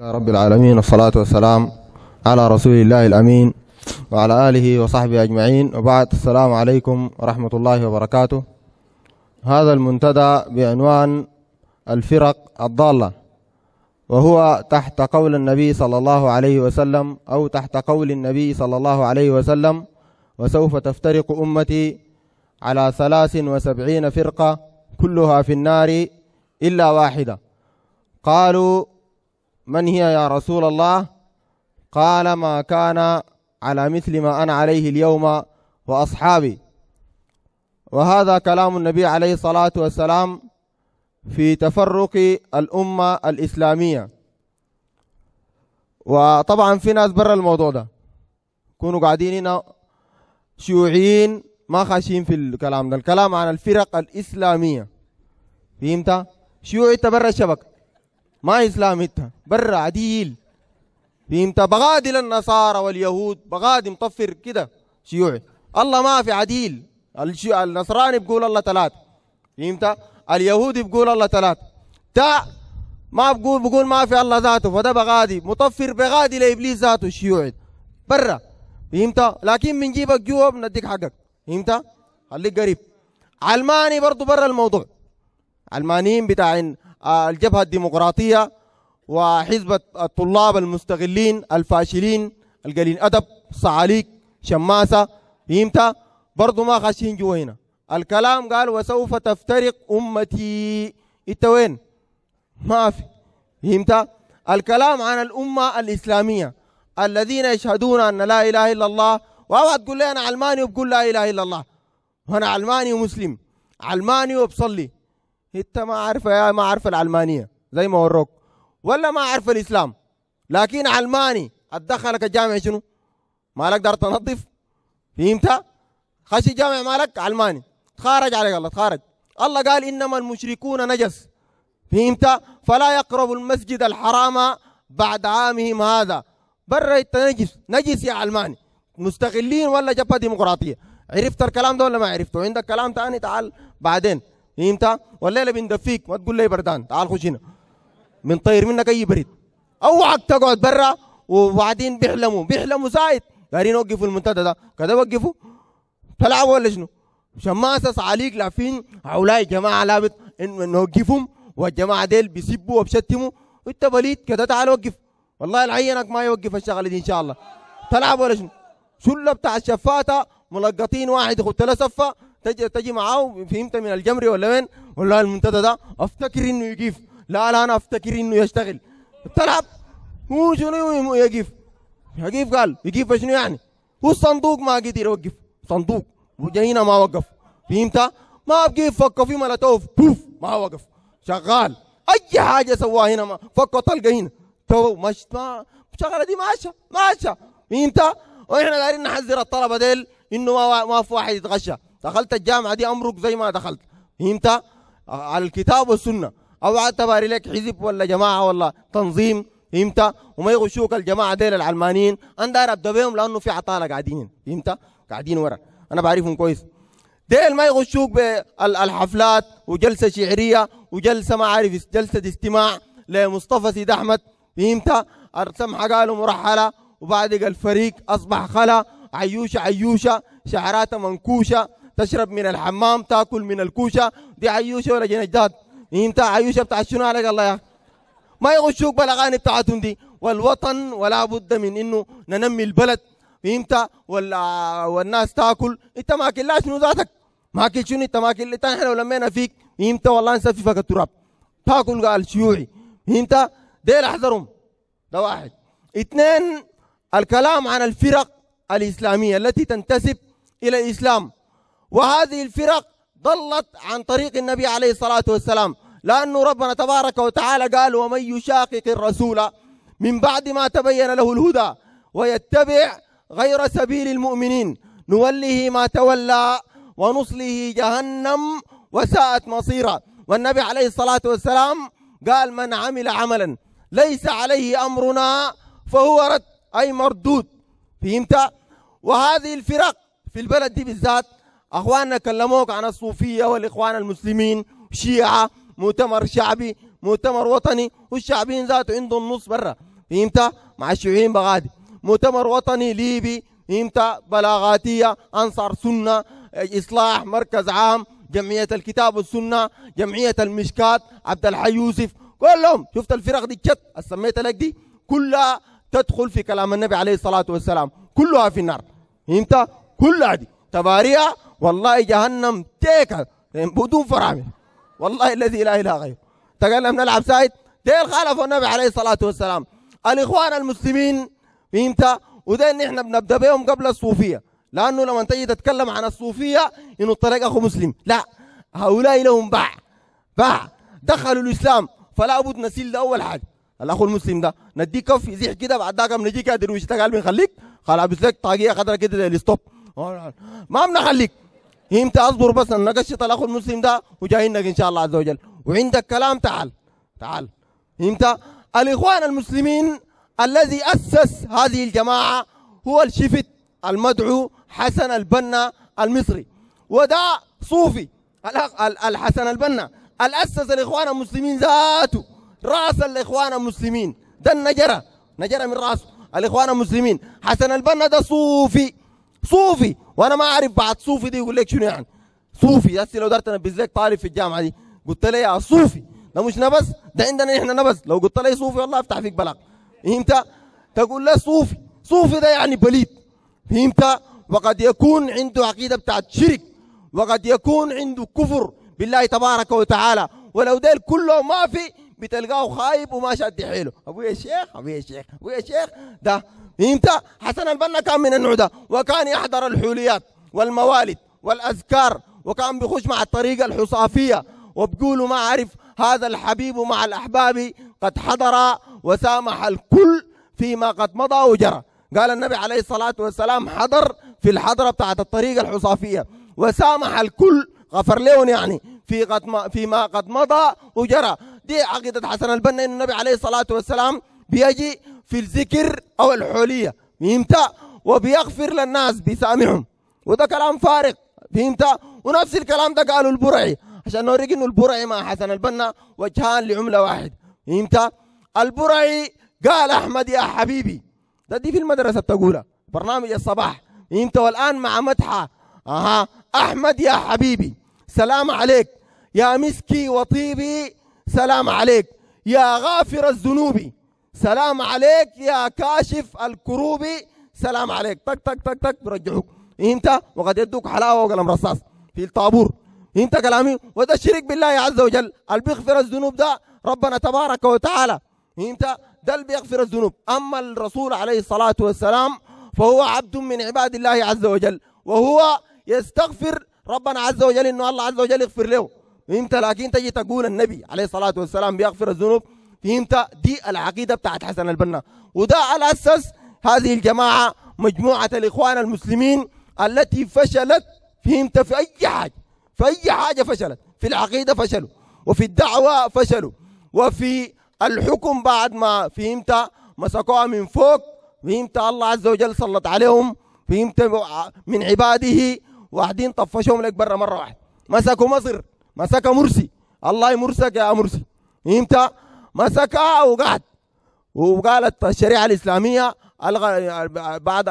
رب العالمين والصلاة والسلام على رسول الله الأمين وعلى آله وصحبه أجمعين وبعد السلام عليكم ورحمة الله وبركاته هذا المنتدى بعنوان الفرق الضالة وهو تحت قول النبي صلى الله عليه وسلم أو تحت قول النبي صلى الله عليه وسلم وسوف تفترق أمتي على ثلاث وسبعين فرقة كلها في النار إلا واحدة قالوا من هي يا رسول الله قال ما كان على مثل ما أنا عليه اليوم وأصحابي وهذا كلام النبي عليه الصلاة والسلام في تفرق الأمة الإسلامية وطبعا في ناس برا الموضوع ده كونوا قاعدين هنا شيوعيين ما خاشين في الكلام ده الكلام عن الفرق الإسلامية فهمت شيوعي تبرى الشبكة ما إسلام أنت برا عديل فهمت بغادل النصارى واليهود بغادي مطفر كده شيوعي الله ما في عديل النصراني بقول الله ثلاثة فهمت اليهودي بقول الله ثلاثة تا ما بقول بقول ما في الله ذاته فده بغادي مطفر بغادي لابليس ذاته الشيوعي برا فهمت لكن بنجيبك جوا بنديك حقك فهمت خليك قريب علماني برضه برا الموضوع علمانيين بتاعين آه، الجبهة الديمقراطية وحزب الطلاب المستغلين الفاشلين القليل أدب صعاليك شماسة فهمت برضو ما خاشين جوا هنا الكلام قال وسوف تفترق أمتي انت وين ما في فهمت الكلام عن الأمة الإسلامية الذين يشهدون أن لا إله إلا الله واوعى تقول لي أنا علماني وبقول لا إله إلا الله وأنا علماني ومسلم علماني وبصلي انت ما عارف يا ما عارف العلمانيه زي ما وروك ولا ما عارف الاسلام لكن علماني ادخلك الجامع شنو مالك دار تنظف فهمت خشي جامع مالك علماني تخارج عليك الله تخارج الله قال انما المشركون نجس فهمت فلا يقرب المسجد الحرام بعد عامهم هذا برا انت نجس نجس يا علماني مستغلين ولا جبهه ديمقراطيه عرفت الكلام ده ولا ما عرفته عندك كلام ثاني تعال بعدين فهمت والليله بندفيك ما تقول لي بردان تعال خش هنا بنطير منك اي بريد اوعك تقعد برا وبعدين بيحلموا بيحلموا زايد قاعدين يوقفوا المنتدى ده كده وقفوا تلعبوا ولا شنو شماسة صعاليك لافين هؤلاء جماعة لابد إن نوقفهم والجماعة ديل بيسبوا وبشتموا وانت بليد كده تعال وقف والله العينك ما يوقف الشغلة دي إن شاء الله تلعب ولا شنو شلة بتاع الشفاتة ملقطين واحد يخد له صفة تجي تجي معاه فهمت من الجمري ولا وين والله المنتدى ده افتكر انه يقيف لا لا انا افتكر انه يشتغل تلعب هو شنو يقيف يقيف قال يقيف شنو يعني هو الصندوق ما قدر يوقف صندوق وجهينا ما وقف فهمت ما بقي فكه في ملتوف بوف ما وقف شغال اي حاجه سواها هنا ما فكه طلقه هنا تو ما شغله دي ماشيه ماشيه فهمت واحنا قاعدين نحذر الطلبه ديل انه ما ما في واحد يتغشى دخلت الجامعه دي امرك زي ما دخلت فهمت على الكتاب والسنه او تباري لك حزب ولا جماعه ولا تنظيم فهمت وما يغشوك الجماعه ديل العلمانيين انا داير ابدا بهم لانه في عطاله قاعدين فهمت قاعدين ورا انا بعرفهم كويس ديل ما يغشوك بالحفلات وجلسه شعريه وجلسه ما عارف جلسه استماع لمصطفى سيد احمد فهمت السمحه قالوا مرحله وبعد الفريق اصبح خلا عيوشه عيوشه شعراته منكوشه تشرب من الحمام تاكل من الكوشه دي عيوشه ولا جنجدات انت عيوشه بتاع شنو عليك الله يا ما يغشوك بالاغاني بتاعتهم دي والوطن ولا بد من انه ننمي البلد فهمت ولا والناس تاكل انت ماكل لا شنو ذاتك ماكل شنو انت ماكل انت احنا لو لمينا فيك فهمت والله نسففك التراب تاكل قال شيوعي فهمت ديل احذرهم ده واحد اثنين الكلام عن الفرق الاسلاميه التي تنتسب الى الاسلام وهذه الفرق ضلت عن طريق النبي عليه الصلاة والسلام لأنه ربنا تبارك وتعالى قال ومن يشاقق الرسول من بعد ما تبين له الهدى ويتبع غير سبيل المؤمنين نوله ما تولى ونصله جهنم وساءت مصيرا والنبي عليه الصلاة والسلام قال من عمل عملا ليس عليه أمرنا فهو رد أي مردود فهمت وهذه الفرق في البلد دي بالذات اخواننا كلموك عن الصوفيه والاخوان المسلمين شيعه مؤتمر شعبي مؤتمر وطني والشعبيين ذاته عندهم النص برا امتى مع الشيوعيين بغادي مؤتمر وطني ليبي امتى بلاغاتيه انصار سنه اصلاح مركز عام جمعيه الكتاب والسنه جمعيه المشكات عبد الحي يوسف كلهم شفت الفرق دي كت السميت لك دي كلها تدخل في كلام النبي عليه الصلاه والسلام كلها في النار امتى كلها دي تباريها والله جهنم تيكا بدون فرامل والله الذي لا اله غيره تقال نلعب سايد ديل خالفوا النبي عليه الصلاه والسلام الاخوان المسلمين فهمت وده نحن بنبدا بهم قبل الصوفيه لانه لما تجي تتكلم عن الصوفيه انه الطريق اخو مسلم لا هؤلاء لهم باع باع دخلوا الاسلام فلا بد نسيل ده اول حاجه الاخو المسلم ده نديك كف يزيح كده بعد ذاك بنجيك يا درويش تقال بنخليك خلاص لك طاقيه خضراء كده ستوب الستوب ما بنخليك هم اصبر بس نقشط طلاق المسلم ده وجايينك ان شاء الله عز وجل وعندك كلام تعال تعال همت الاخوان المسلمين الذي اسس هذه الجماعه هو الشفت المدعو حسن البنا المصري وده صوفي الحسن البنا الاسس الاخوان المسلمين ذاته راس الاخوان المسلمين ده النجره نجره من راسه الاخوان المسلمين حسن البنا ده صوفي صوفي وانا ما اعرف بعد صوفي دي يقول لك شنو يعني صوفي هسه لو درت انا لك طالب في الجامعه دي قلت لي يا صوفي ده مش نبس ده عندنا احنا نبس لو قلت لي صوفي والله افتح فيك بلاغ فهمت تقول له صوفي صوفي ده يعني بليد فهمت وقد يكون عنده عقيده بتاعت شرك وقد يكون عنده كفر بالله تبارك وتعالى ولو ديل كله ما في بتلقاه خايب وما شاد حيله ابويا الشيخ ابويا الشيخ ابويا الشيخ ده امتى حسن البنا كان من النوع ده وكان يحضر الحوليات والموالد والاذكار وكان بيخش مع الطريقه الحصافيه وبقولوا ما عارف هذا الحبيب مع الاحباب قد حضر وسامح الكل فيما قد مضى وجرى قال النبي عليه الصلاه والسلام حضر في الحضره بتاعت الطريقه الحصافيه وسامح الكل غفر لهم يعني في قد ما فيما قد مضى وجرى دي عقيدة حسن البنا إنه النبي عليه الصلاة والسلام بيجي في الذكر أو الحولية فهمت وبيغفر للناس بيسامحهم وده كلام فارق فهمت ونفس الكلام ده قاله البرعي عشان نوريك إنه البرعي مع حسن البنا وجهان لعملة واحد فهمت البرعي قال أحمد يا حبيبي ده دي في المدرسة بتقولها برنامج الصباح فهمت والآن مع مدحة أها أحمد يا حبيبي سلام عليك يا مسكي وطيبي سلام عليك يا غافر الذنوب سلام عليك يا كاشف الكروب سلام عليك تك تك تك تك برجعوك انت وقد يدوك حلاوه وقلم رصاص في الطابور انت كلامي وده الشرك بالله عز وجل اللي بيغفر الذنوب ده ربنا تبارك وتعالى انت ده اللي بيغفر الذنوب اما الرسول عليه الصلاه والسلام فهو عبد من عباد الله عز وجل وهو يستغفر ربنا عز وجل انه الله عز وجل يغفر له فهمت لكن تجي تقول النبي عليه الصلاة والسلام بيغفر الذنوب فهمت دي العقيدة بتاعت حسن البنا وده على أساس هذه الجماعة مجموعة الإخوان المسلمين التي فشلت فهمت في أي حاجة في أي حاجة فشلت في العقيدة فشلوا وفي الدعوة فشلوا وفي الحكم بعد ما فهمت مسكوها من فوق فهمت الله عز وجل سلط عليهم فهمت من عباده واحدين طفشهم لك برا مرة واحدة مسكوا مصر مسك مرسي الله يمرسك يا مرسي امتى مسك وقعد وقالت الشريعه الاسلاميه الغى بعض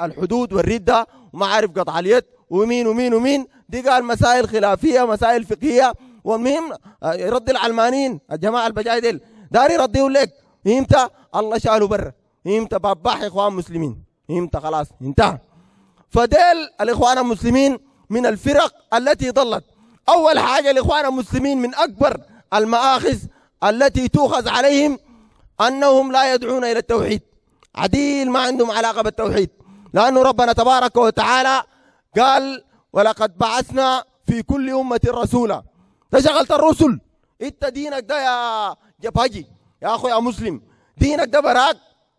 الحدود والرده وما عارف قطع اليد ومين ومين ومين دي قال مسائل خلافيه مسائل فقهيه والمهم آه، رد العلمانيين الجماعه البجايدل داري يرديهم لك امتى الله شالوا برا امتى بباح اخوان مسلمين امتى خلاص انتهى فديل الاخوان المسلمين من الفرق التي ضلت أول حاجة الإخوان المسلمين من أكبر المآخذ التي تؤخذ عليهم أنهم لا يدعون إلى التوحيد عديل ما عندهم علاقة بالتوحيد لأن ربنا تبارك وتعالى قال ولقد بعثنا في كل أمة رسولا تشغلت الرسل انت دينك ده يا جبهجي يا أخوي يا مسلم دينك ده براك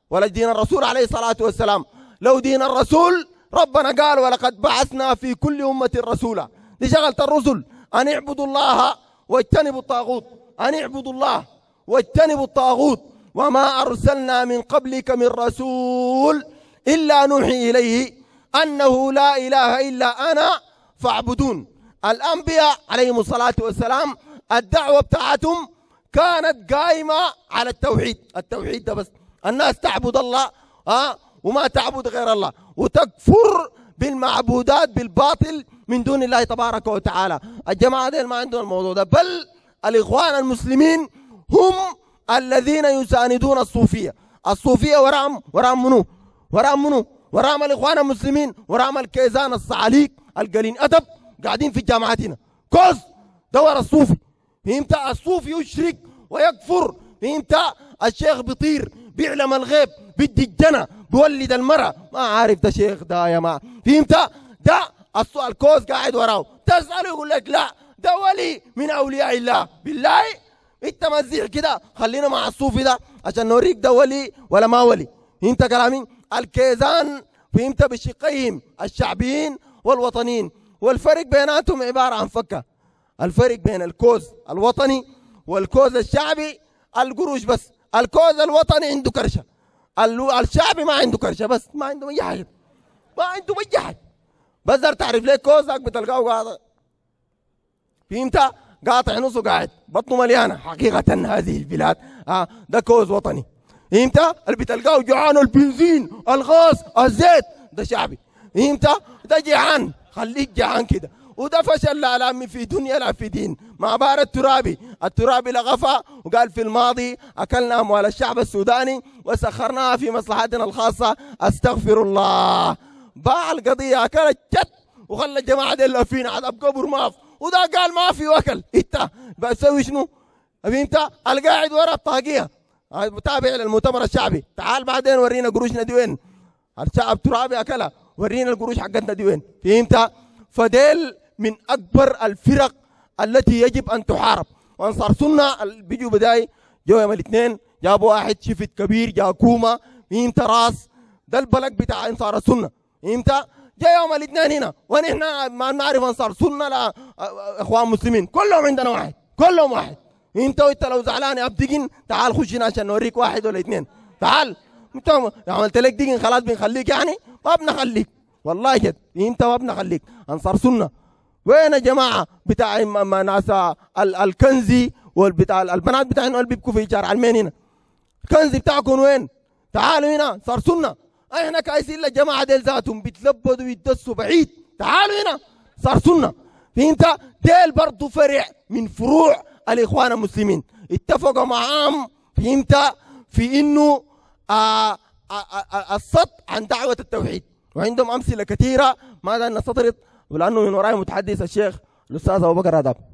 ولا دين الرسول عليه الصلاة والسلام لو دين الرسول ربنا قال ولقد بعثنا في كل أمة رسولا دي شغلة الرسل أن اعبدوا الله واجتنبوا الطاغوت أن اعبدوا الله واجتنبوا الطاغوت وما أرسلنا من قبلك من رسول إلا نوحي إليه أنه لا إله إلا أنا فاعبدون الأنبياء عليهم الصلاة والسلام الدعوة بتاعتهم كانت قائمة على التوحيد التوحيد ده بس الناس تعبد الله ها آه، وما تعبد غير الله وتكفر بالمعبودات بالباطل من دون الله تبارك وتعالى الجماعة دي ما عندهم الموضوع ده بل الإخوان المسلمين هم الذين يساندون الصوفية الصوفية وراهم وراهم منو وراهم منو وراهم الإخوان المسلمين وراهم الكيزان الصعاليك القليل أدب قاعدين في جامعاتنا كوز دور الصوفي فهمت الصوفي يشرك ويكفر فهمت الشيخ بيطير بيعلم الغيب بدي الجنة بولد المرأة ما عارف ده شيخ ده يا ما فهمت ده الكوز قاعد وراه تسأله يقول لك لا ده ولي من أولياء الله بالله انت مزيح كده خلينا مع الصوفي ده عشان نوريك ده ولي ولا ما ولي انت كلامي الكيزان فهمت بشقيهم الشعبيين والوطنيين والفرق بيناتهم عبارة عن فكة الفرق بين الكوز الوطني والكوز الشعبي القروش بس الكوز الوطني عنده كرشة الشعبي ما عنده كرشة بس ما عنده أي حاجة ما عنده أي حاجة بزر تعرف ليه كوزك بتلقاه قاطع فهمت قاطع نصه قاعد بطنه مليانه حقيقه هذه البلاد آه ده كوز وطني فهمت اللي بتلقاه جوعان البنزين الغاز الزيت ده شعبي فهمت ده جيعان خليك جيعان كده وده فشل لا لا في دنيا لا في دين بار الترابي الترابي لغفى وقال في الماضي أكلنا أموال الشعب السوداني وسخرناها في مصلحتنا الخاصة أستغفر الله باع القضيه اكلت الجد وخلى الجماعه دي لافين عذاب قبر برماف وده قال ما في وكل انت بسوي شنو؟ انت القاعد ورا الطاقيه متابع للمؤتمر الشعبي تعال بعدين ورينا قروشنا دي وين الشعب ترابي اكلها ورينا القروش حقتنا دي وين فهمت فديل من اكبر الفرق التي يجب ان تحارب وانصار سنه بيجوا بداي جو يوم الاثنين جابوا واحد شفت كبير جاكوما مين تراس ده البلق بتاع انصار السنه امتى؟ جاء يوم الاثنين هنا ونحن ما نعرف انصار سنه لا اخوان مسلمين كلهم عندنا واحد كلهم واحد انت وانت لو زعلان يا ابدقين تعال خش هنا عشان نوريك واحد ولا اثنين تعال انت عملت لك دقن خلاص بنخليك يعني ما بنخليك والله جد انت ما بنخليك انصار سنه وين يا جماعه بتاع ناس الكنزي والبتاع البنات بتاعنا اللي بيبكوا في شارع المين هنا الكنزي بتاعكم وين؟ تعالوا هنا صار سنه اي هناك عايزين للجماعه ديل ذاتهم بيتلبدوا ويتدسوا بعيد تعالوا هنا صار سنه فهمت ديل برضه فرع من فروع الاخوان المسلمين اتفقوا معاهم فهمت في انه الصد آه، آه، آه، السط عن دعوه التوحيد وعندهم امثله كثيره ماذا نستطرد ولانه من وراي متحدث الشيخ الاستاذ ابو بكر هذا